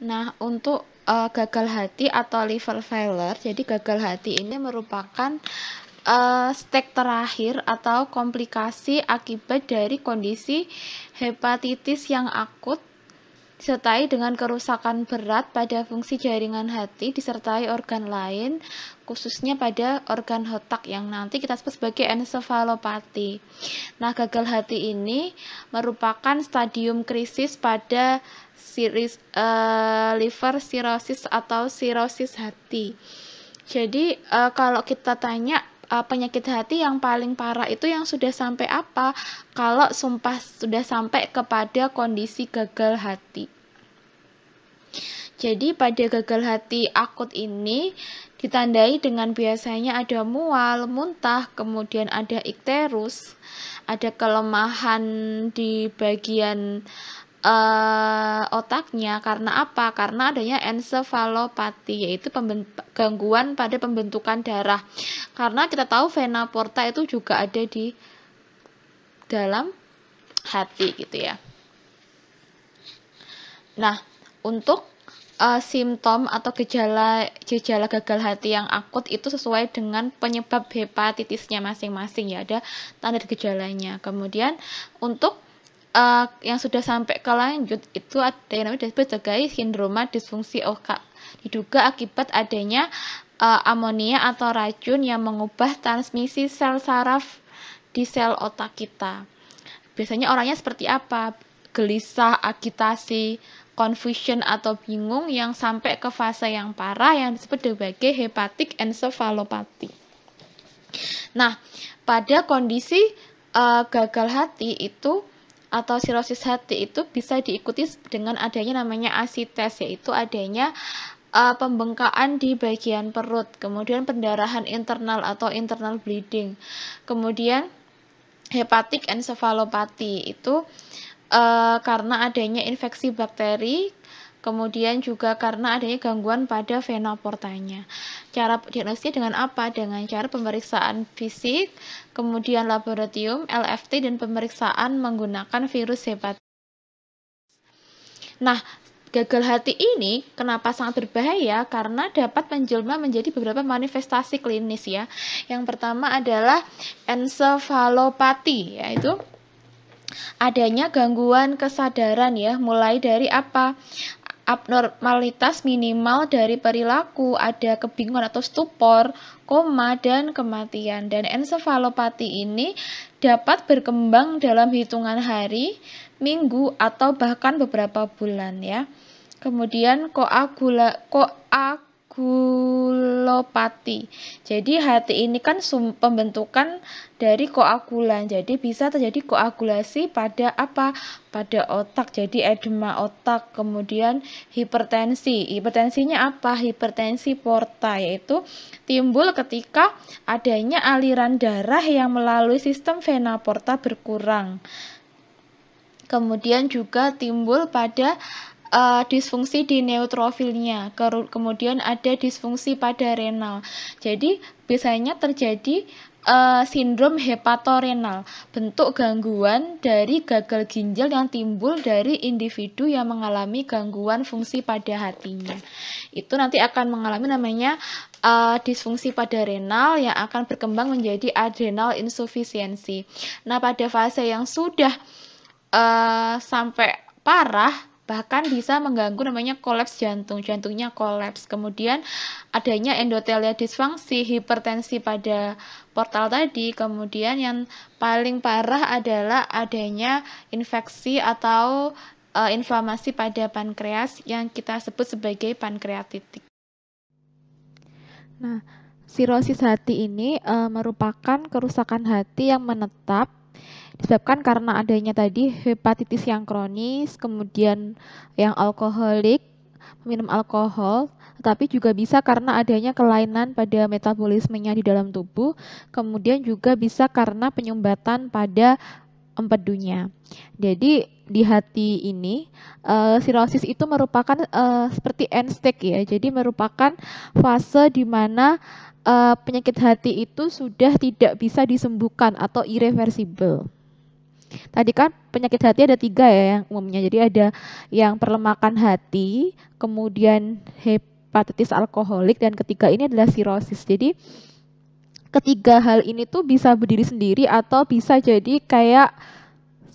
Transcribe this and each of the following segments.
Nah, untuk uh, gagal hati atau liver failure, jadi gagal hati ini merupakan uh, eh, stek terakhir atau komplikasi akibat dari kondisi hepatitis yang akut disertai dengan kerusakan berat pada fungsi jaringan hati disertai organ lain khususnya pada organ otak yang nanti kita sebut sebagai ensefalopati. Nah, gagal hati ini merupakan stadium krisis pada siris, uh, liver sirosis atau sirosis hati. Jadi uh, kalau kita tanya uh, penyakit hati yang paling parah itu yang sudah sampai apa? Kalau sumpah sudah sampai kepada kondisi gagal hati. Jadi pada gagal hati akut ini ditandai dengan biasanya ada mual, muntah, kemudian ada ikterus, ada kelemahan di bagian uh, otaknya karena apa? Karena adanya ensefalopati yaitu gangguan pada pembentukan darah. Karena kita tahu vena porta itu juga ada di dalam hati gitu ya. Nah, untuk uh, simptom atau gejala gejala gagal hati yang akut itu sesuai dengan penyebab hepatitisnya masing-masing ya ada tanda gejalanya. Kemudian untuk uh, yang sudah sampai ke lanjut itu ada yang namanya disebut sebagai sindroma disfungsi OKA diduga akibat adanya uh, amonia atau racun yang mengubah transmisi sel saraf di sel otak kita. Biasanya orangnya seperti apa? Gelisah, agitasi, confusion atau bingung yang sampai ke fase yang parah yang disebut sebagai hepatic encephalopathy. Nah, pada kondisi uh, gagal hati itu atau sirosis hati itu bisa diikuti dengan adanya namanya asites yaitu adanya uh, pembengkakan di bagian perut, kemudian pendarahan internal atau internal bleeding. Kemudian hepatik encefalopati itu uh, karena adanya infeksi bakteri Kemudian juga karena adanya gangguan pada vena portanya. Cara diagnosis dengan apa? Dengan cara pemeriksaan fisik, kemudian laboratorium, LFT, dan pemeriksaan menggunakan virus hepatitis. Nah, gagal hati ini kenapa sangat berbahaya? Karena dapat menjelma menjadi beberapa manifestasi klinis ya. Yang pertama adalah encephalopati, yaitu adanya gangguan kesadaran ya mulai dari apa abnormalitas minimal dari perilaku, ada kebingungan atau stupor, koma, dan kematian. Dan ensefalopati ini dapat berkembang dalam hitungan hari, minggu, atau bahkan beberapa bulan ya. Kemudian koagula, koag koagulopati. Jadi hati ini kan pembentukan dari koagulan. Jadi bisa terjadi koagulasi pada apa? Pada otak. Jadi edema otak, kemudian hipertensi. Hipertensinya apa? Hipertensi porta yaitu timbul ketika adanya aliran darah yang melalui sistem vena porta berkurang kemudian juga timbul pada uh, disfungsi di neutrofilnya, kemudian ada disfungsi pada renal. Jadi biasanya terjadi uh, sindrom hepatorenal, bentuk gangguan dari gagal ginjal yang timbul dari individu yang mengalami gangguan fungsi pada hatinya. Itu nanti akan mengalami namanya uh, disfungsi pada renal yang akan berkembang menjadi adrenal insufisiensi. Nah, pada fase yang sudah uh, sampai parah bahkan bisa mengganggu namanya kolaps jantung jantungnya kolaps kemudian adanya endotelia disfungsi hipertensi pada portal tadi kemudian yang paling parah adalah adanya infeksi atau e, inflamasi pada pankreas yang kita sebut sebagai pankreatitik nah sirosis hati ini e, merupakan kerusakan hati yang menetap disebabkan karena adanya tadi hepatitis yang kronis, kemudian yang alkoholik, minum alkohol, tapi juga bisa karena adanya kelainan pada metabolismenya di dalam tubuh, kemudian juga bisa karena penyumbatan pada empedunya. Jadi di hati ini uh, sirosis itu merupakan uh, seperti end stage ya. Jadi merupakan fase di mana uh, penyakit hati itu sudah tidak bisa disembuhkan atau irreversible. Tadi kan penyakit hati ada tiga ya yang umumnya. Jadi ada yang perlemakan hati, kemudian hepatitis alkoholik, dan ketiga ini adalah sirosis. Jadi ketiga hal ini tuh bisa berdiri sendiri atau bisa jadi kayak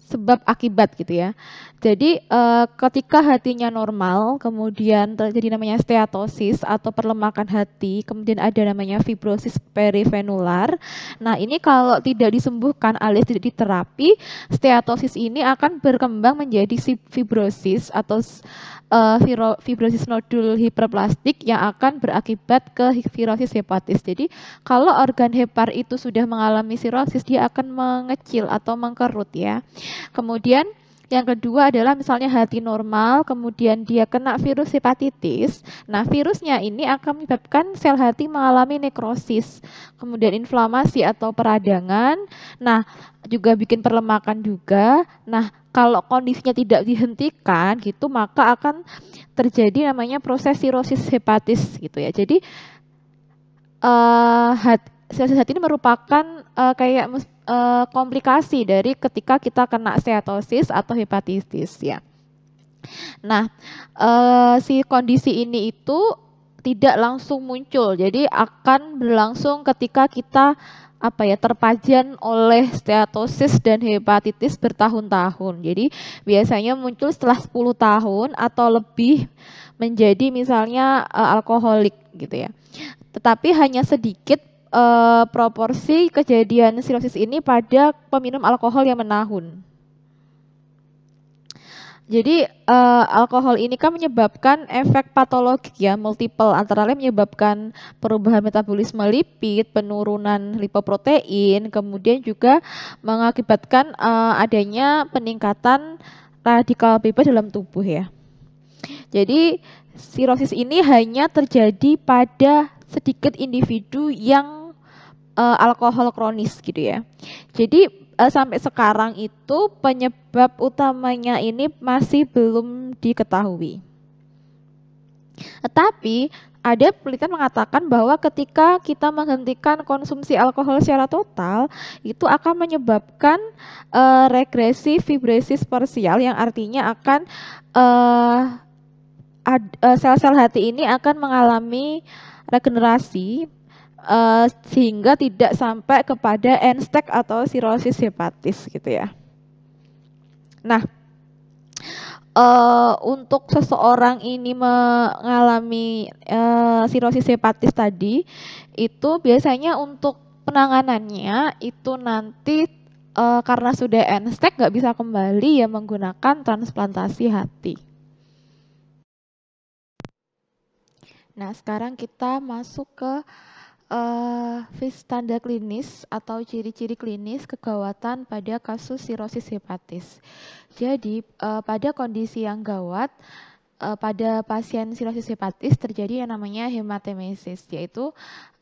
sebab akibat gitu ya. Jadi uh, ketika hatinya normal, kemudian terjadi namanya steatosis atau perlemakan hati, kemudian ada namanya fibrosis perivenular. Nah ini kalau tidak disembuhkan alias tidak diterapi, steatosis ini akan berkembang menjadi fibrosis atau uh, fibrosis nodul hiperplastik yang akan berakibat ke fibrosis hepatis. Jadi kalau organ hepar itu sudah mengalami sirosis, dia akan mengecil atau mengkerut ya. Kemudian yang kedua adalah misalnya hati normal, kemudian dia kena virus hepatitis. Nah, virusnya ini akan menyebabkan sel hati mengalami nekrosis, kemudian inflamasi atau peradangan. Nah, juga bikin perlemakan juga. Nah, kalau kondisinya tidak dihentikan gitu, maka akan terjadi namanya proses sirosis hepatis gitu ya. Jadi uh, psoriasis hati ini merupakan uh, kayak uh, komplikasi dari ketika kita kena steatosis atau hepatitis ya. Nah, uh, si kondisi ini itu tidak langsung muncul. Jadi akan berlangsung ketika kita apa ya terpajan oleh steatosis dan hepatitis bertahun-tahun. Jadi biasanya muncul setelah 10 tahun atau lebih menjadi misalnya uh, alkoholik gitu ya. Tetapi hanya sedikit uh, proporsi kejadian sirosis ini pada peminum alkohol yang menahun. Jadi uh, alkohol ini kan menyebabkan efek patologik ya multiple antara lain menyebabkan perubahan metabolisme lipid, penurunan lipoprotein, kemudian juga mengakibatkan uh, adanya peningkatan radikal bebas dalam tubuh ya. Jadi sirosis ini hanya terjadi pada sedikit individu yang uh, alkohol kronis gitu ya. Jadi uh, sampai sekarang itu penyebab utamanya ini masih belum diketahui. Tetapi ada penelitian mengatakan bahwa ketika kita menghentikan konsumsi alkohol secara total, itu akan menyebabkan uh, regresi fibrosis parsial yang artinya akan sel-sel uh, sel-sel hati ini akan mengalami regenerasi uh, sehingga tidak sampai kepada enstek atau sirosis hepatis gitu ya. Nah, uh, untuk seseorang ini mengalami uh, eh, sirosis hepatis tadi, itu biasanya untuk penanganannya itu nanti uh, karena sudah enstek nggak bisa kembali ya menggunakan transplantasi hati. Nah, sekarang kita masuk ke uh, eh, tanda klinis atau ciri-ciri klinis kegawatan pada kasus sirosis hepatis. Jadi uh, pada kondisi yang gawat uh, pada pasien sirosis hepatis terjadi yang namanya hematemesis yaitu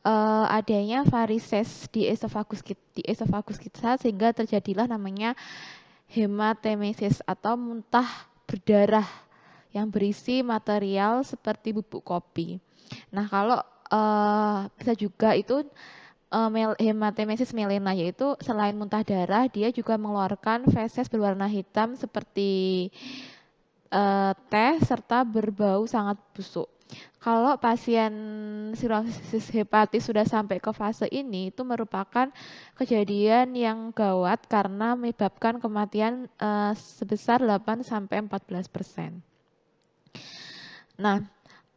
uh, adanya varises di esofagus di esofagus kita sehingga terjadilah namanya hematemesis atau muntah berdarah yang berisi material seperti bubuk kopi. Nah, kalau uh, bisa juga itu eh, hematemesis melena yaitu selain muntah darah dia juga mengeluarkan feses berwarna hitam seperti uh, teh serta berbau sangat busuk. Kalau pasien sirosis hepatis sudah sampai ke fase ini, itu merupakan kejadian yang gawat karena menyebabkan kematian uh, sebesar 8 sampai 14 persen. Nah,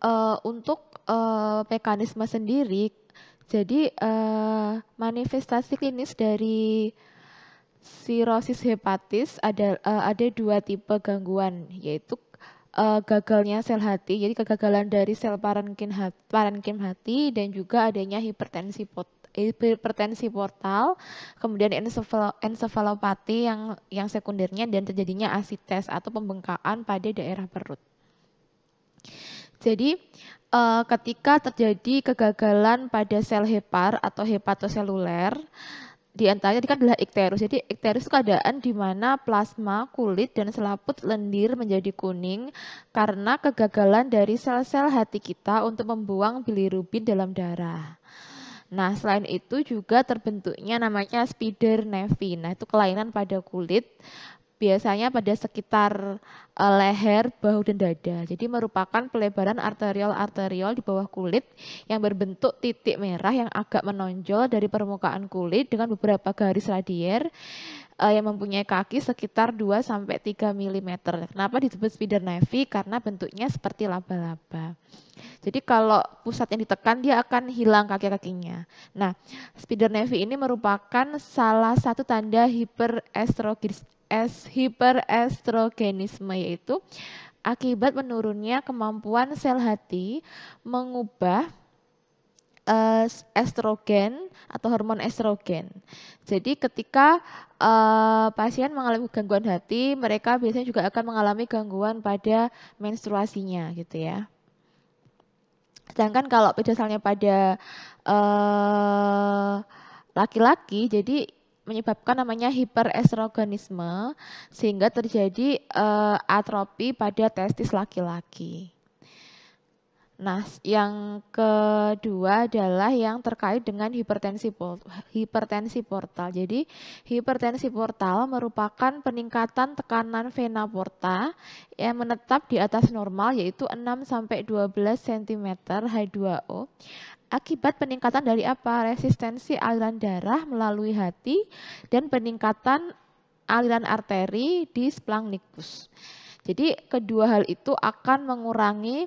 uh, untuk uh, mekanisme sendiri. Jadi, uh, manifestasi klinis dari sirosis hepatis ada uh, ada dua tipe gangguan, yaitu, uh, gagalnya sel hati, jadi kegagalan dari sel parenkim hati, parenkim hati dan juga adanya hipertensi pot hipertensi portal, kemudian encefalopati yang yang sekundernya dan terjadinya asites atau pembengkakan pada daerah perut. Jadi uh, ketika terjadi kegagalan pada sel hepar atau hepatoseluler, di antaranya kan adalah ikterus. Jadi ikterus itu keadaan di mana plasma, kulit, dan selaput lendir menjadi kuning karena kegagalan dari sel-sel hati kita untuk membuang bilirubin dalam darah. Nah, selain itu juga terbentuknya namanya spider nevi. Nah, itu kelainan pada kulit biasanya pada sekitar eh, leher, bahu, dan dada. Jadi merupakan pelebaran arteriol-arteriol di bawah kulit yang berbentuk titik merah yang agak menonjol dari permukaan kulit dengan beberapa garis radier eh, yang mempunyai kaki sekitar 2-3 mm. Kenapa disebut spider nevi? Karena bentuknya seperti laba-laba. Jadi kalau pusat yang ditekan dia akan hilang kaki-kakinya. Nah, spider nevi ini merupakan salah satu tanda hiperestrogen es hiperestrogenisme yaitu akibat menurunnya kemampuan sel hati mengubah eh, estrogen atau hormon estrogen. Jadi ketika uh, pasien mengalami gangguan hati, mereka biasanya juga akan mengalami gangguan pada menstruasinya gitu ya. Sedangkan kalau misalnya pada eh, laki-laki, uh, laki -laki, jadi menyebabkan namanya hiperestrogenisme sehingga terjadi uh, eh, atrofi pada testis laki-laki. Nah, yang kedua adalah yang terkait dengan hipertensi hipertensi portal. Jadi, hipertensi portal merupakan peningkatan tekanan vena porta yang menetap di atas normal yaitu 6 sampai 12 cm H2O akibat peningkatan dari apa? Resistensi aliran darah melalui hati dan peningkatan aliran arteri di splanknikus. Jadi kedua hal itu akan mengurangi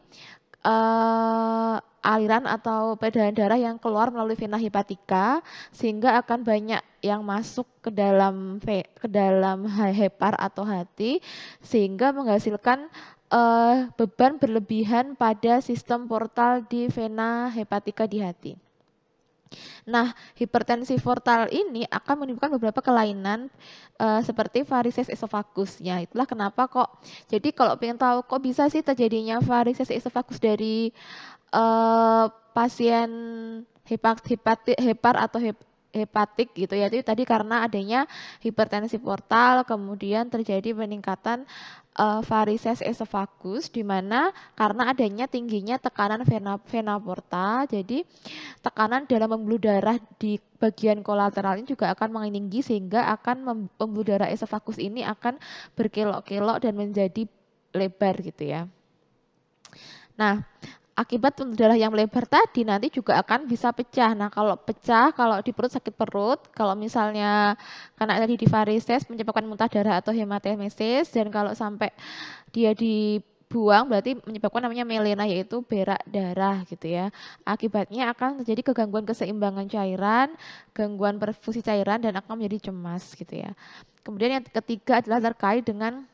uh, aliran atau peredaran darah yang keluar melalui vena hepatika sehingga akan banyak yang masuk ke dalam ke dalam hepar atau hati sehingga menghasilkan uh, beban berlebihan pada sistem portal di vena hepatika di hati. Nah, hipertensi portal ini akan menimbulkan beberapa kelainan e, seperti varises esofagus. Ya, itulah kenapa kok. Jadi kalau pengen tahu kok bisa sih terjadinya varises esofagus dari e, pasien hepat, hepati, hepar atau hep, hepatik gitu ya. Itu tadi karena adanya hipertensi portal, kemudian terjadi peningkatan uh, eh, varises esofagus di mana karena adanya tingginya tekanan vena, vena porta, jadi tekanan dalam pembuluh darah di bagian kolateralnya juga akan meninggi sehingga akan pembuluh darah esofagus ini akan berkelok-kelok dan menjadi lebar gitu ya. Nah, akibat darah yang melebar tadi nanti juga akan bisa pecah. Nah, kalau pecah, kalau di perut sakit perut, kalau misalnya karena tadi di varises menyebabkan muntah darah atau hematemesis, dan kalau sampai dia dibuang berarti menyebabkan namanya melena yaitu berak darah gitu ya. Akibatnya akan terjadi kegangguan keseimbangan cairan, gangguan perfusi cairan dan akan menjadi cemas gitu ya. Kemudian yang ketiga adalah terkait dengan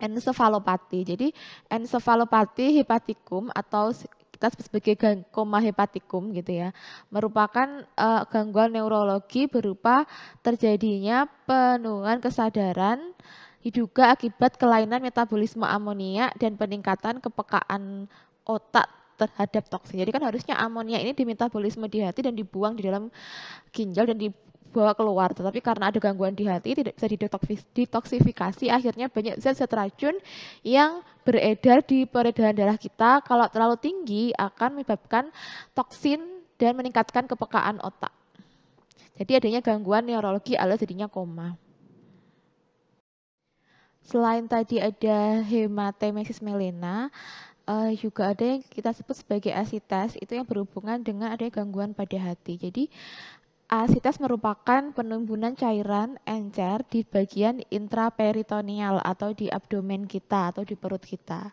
ensefalopati. Jadi ensefalopati hepatikum atau kita sebagai glaukoma hepatikum gitu ya, merupakan uh, gangguan neurologi berupa terjadinya penurunan kesadaran diduga akibat kelainan metabolisme amonia dan peningkatan kepekaan otak terhadap toksin. Jadi kan harusnya amonia ini dimetabolisme di hati dan dibuang di dalam ginjal dan di bawa keluar. Tetapi karena ada gangguan di hati tidak bisa didetoksifikasi, akhirnya banyak zat-zat racun yang beredar di peredaran darah kita. Kalau terlalu tinggi akan menyebabkan toksin dan meningkatkan kepekaan otak. Jadi adanya gangguan neurologi alias jadinya koma. Selain tadi ada hematemesis melena, uh, juga ada yang kita sebut sebagai asites, itu yang berhubungan dengan adanya gangguan pada hati. Jadi Asites merupakan penimbunan cairan encer di bagian intraperitoneal atau di abdomen kita atau di perut kita.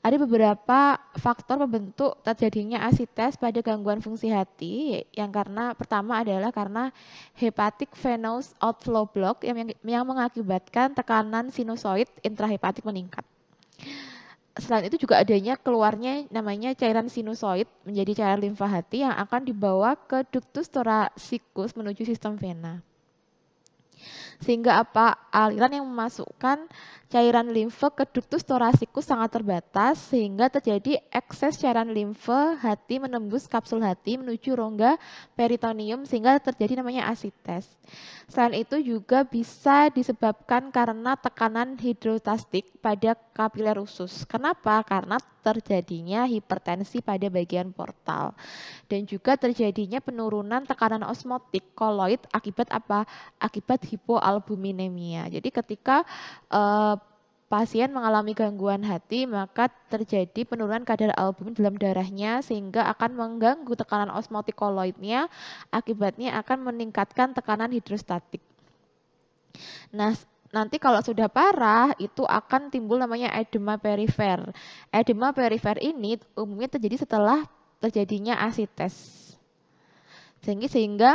Ada beberapa faktor pembentuk terjadinya asites pada gangguan fungsi hati yang karena pertama adalah karena hepatic venous outflow block yang, yang mengakibatkan tekanan sinusoid intrahepatik meningkat selain itu juga adanya keluarnya namanya cairan sinusoid menjadi cairan limfa hati yang akan dibawa ke ductus thoracicus menuju sistem vena. Sehingga apa aliran yang memasukkan cairan limfe ke ductus torasikus sangat terbatas sehingga terjadi ekses cairan limfe hati menembus kapsul hati menuju rongga peritonium sehingga terjadi namanya asites. Selain itu juga bisa disebabkan karena tekanan hidrostatik pada kapiler usus. Kenapa? Karena terjadinya hipertensi pada bagian portal dan juga terjadinya penurunan tekanan osmotik koloid akibat apa? Akibat hipoalbuminemia. Jadi ketika eh, pasien mengalami gangguan hati, maka terjadi penurunan kadar albumin dalam darahnya sehingga akan mengganggu tekanan osmotik koloidnya, akibatnya akan meningkatkan tekanan hidrostatik. Nah, nanti kalau sudah parah itu akan timbul namanya edema perifer. Edema perifer ini umumnya terjadi setelah terjadinya asites. Sehingga sehingga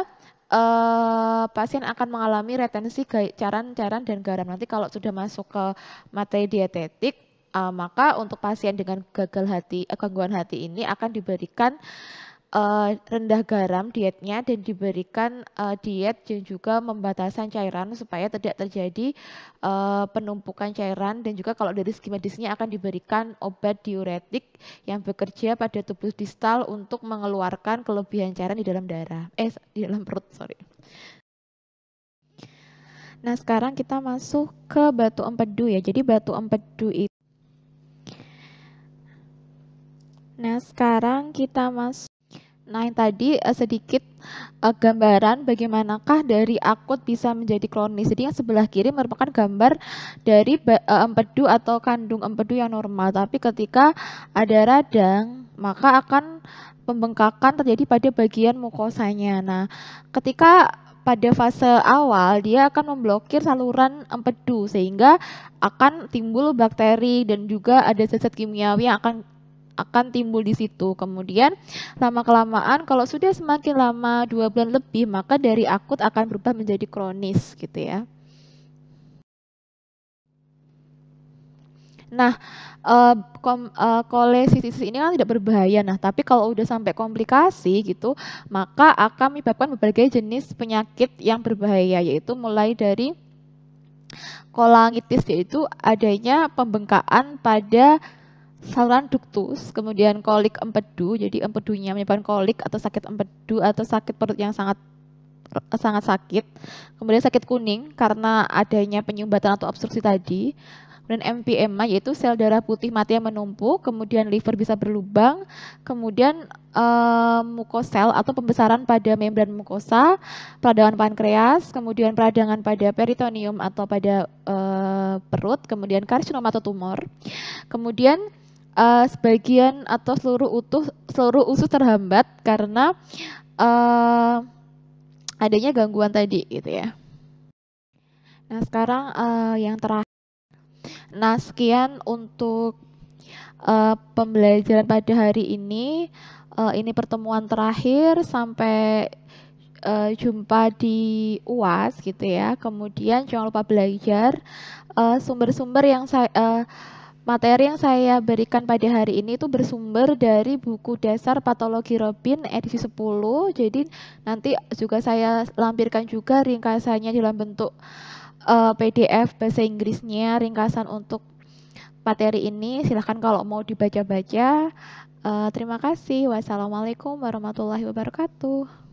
eh, pasien akan mengalami retensi cairan-cairan dan garam. Nanti kalau sudah masuk ke materi dietetik eh, maka untuk pasien dengan gagal hati eh, gangguan hati ini akan diberikan uh, rendah garam dietnya dan diberikan uh, diet dan juga pembatasan cairan supaya tidak terjadi uh, penumpukan cairan dan juga kalau dari segi medisnya akan diberikan obat diuretik yang bekerja pada tubuh distal untuk mengeluarkan kelebihan cairan di dalam darah eh di dalam perut sorry. Nah sekarang kita masuk ke batu empedu ya. Jadi batu empedu itu Nah, sekarang kita masuk Nah, yang tadi uh, sedikit uh, gambaran bagaimanakah dari akut bisa menjadi kronis. Jadi yang sebelah kiri merupakan gambar dari uh, empedu atau kandung empedu yang normal, tapi ketika ada radang maka akan pembengkakan terjadi pada bagian mukosanya. Nah, ketika pada fase awal dia akan memblokir saluran empedu sehingga akan timbul bakteri dan juga ada zat kimia yang akan akan timbul di situ. Kemudian lama kelamaan kalau sudah semakin lama dua bulan lebih maka dari akut akan berubah menjadi kronis gitu ya. Nah, uh, ini kan tidak berbahaya. Nah, tapi kalau udah sampai komplikasi gitu, maka akan menyebabkan berbagai jenis penyakit yang berbahaya, yaitu mulai dari kolangitis yaitu adanya pembengkakan pada saluran duktus, kemudian kolik empedu, jadi empedunya menyebabkan kolik atau sakit empedu atau sakit perut yang sangat sangat sakit, kemudian sakit kuning karena adanya penyumbatan atau obstruksi tadi, kemudian MPMA yaitu sel darah putih mati yang menumpuk, kemudian liver bisa berlubang, kemudian e, eh, mukosel atau pembesaran pada membran mukosa, peradangan pankreas, kemudian peradangan pada peritonium atau pada e, perut, kemudian karsinoma atau tumor, kemudian uh, sebagian atau seluruh utuh seluruh usus terhambat karena uh, adanya gangguan tadi gitu ya. Nah sekarang uh, yang terakhir. Nah sekian untuk uh, pembelajaran pada hari ini. Uh, ini pertemuan terakhir sampai uh, jumpa di UAS gitu ya. Kemudian jangan lupa belajar sumber-sumber uh, yang saya uh, materi yang saya berikan pada hari ini itu bersumber dari buku dasar patologi Robin edisi 10. Jadi nanti juga saya lampirkan juga ringkasannya dalam bentuk uh, eh, PDF bahasa Inggrisnya, ringkasan untuk materi ini. Silahkan kalau mau dibaca-baca. Uh, terima kasih. Wassalamualaikum warahmatullahi wabarakatuh.